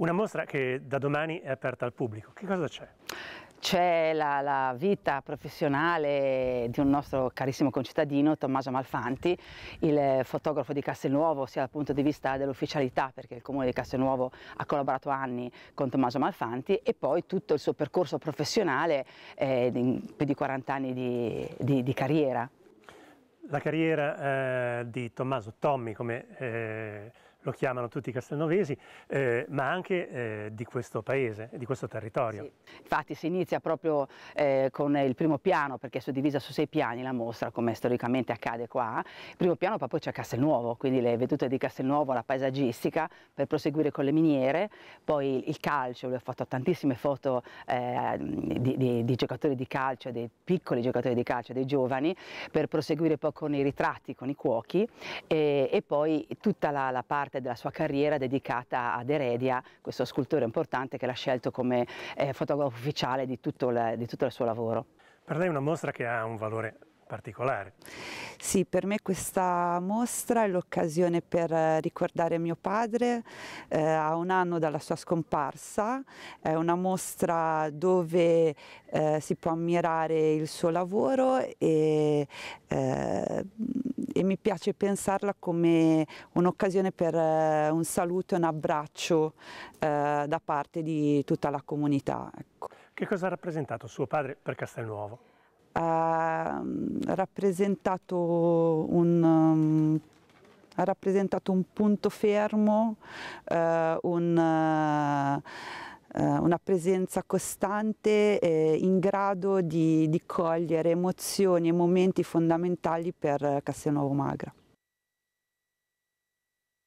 Una mostra che da domani è aperta al pubblico, che cosa c'è? C'è la, la, vita professionale di un nostro carissimo concittadino, Tommaso Malfanti, il fotografo di Castelnuovo, sia dal punto di vista dell'ufficialità, perché il comune di Castelnuovo ha collaborato anni con Tommaso Malfanti, e poi tutto il suo percorso professionale, eh, di, più di 40 anni di, di, di carriera. La carriera eh, di Tommaso Tommy, come eh, lo chiamano tutti i castelnovesi, eh, ma anche eh, di questo paese, di questo territorio. Sì. Infatti si inizia proprio eh, con il primo piano, perché è suddivisa su sei piani la mostra, come storicamente accade qua. Il primo piano poi c'è Castelnuovo, quindi le vedute di Castelnuovo, la paesaggistica, per proseguire con le miniere, poi il calcio, lui ha fatto tantissime foto eh, di, di, di giocatori di calcio, dei piccoli giocatori di calcio, dei giovani, per proseguire poi con i ritratti, con i cuochi e, e poi tutta la, la parte parte della sua carriera dedicata ad Eredia, questo scultore importante che l'ha scelto come eh, fotografo ufficiale di tutto, la, di tutto il suo lavoro. Per lei è una mostra che ha un valore particolare. Sì, per me questa mostra è l'occasione per ricordare mio padre eh, a un anno dalla sua scomparsa, è una mostra dove eh, si può ammirare il suo lavoro e, eh, e mi piace pensarla come un'occasione per eh, un saluto e un abbraccio eh, da parte di tutta la comunità. Ecco. Che cosa ha rappresentato suo padre per Castelnuovo? ha mm, rappresentato un, um, ha rappresentato un punto fermo, eh, un, eh, una presenza costante eh, in grado di, di cogliere emozioni e momenti fondamentali per Castelnuovo Magra.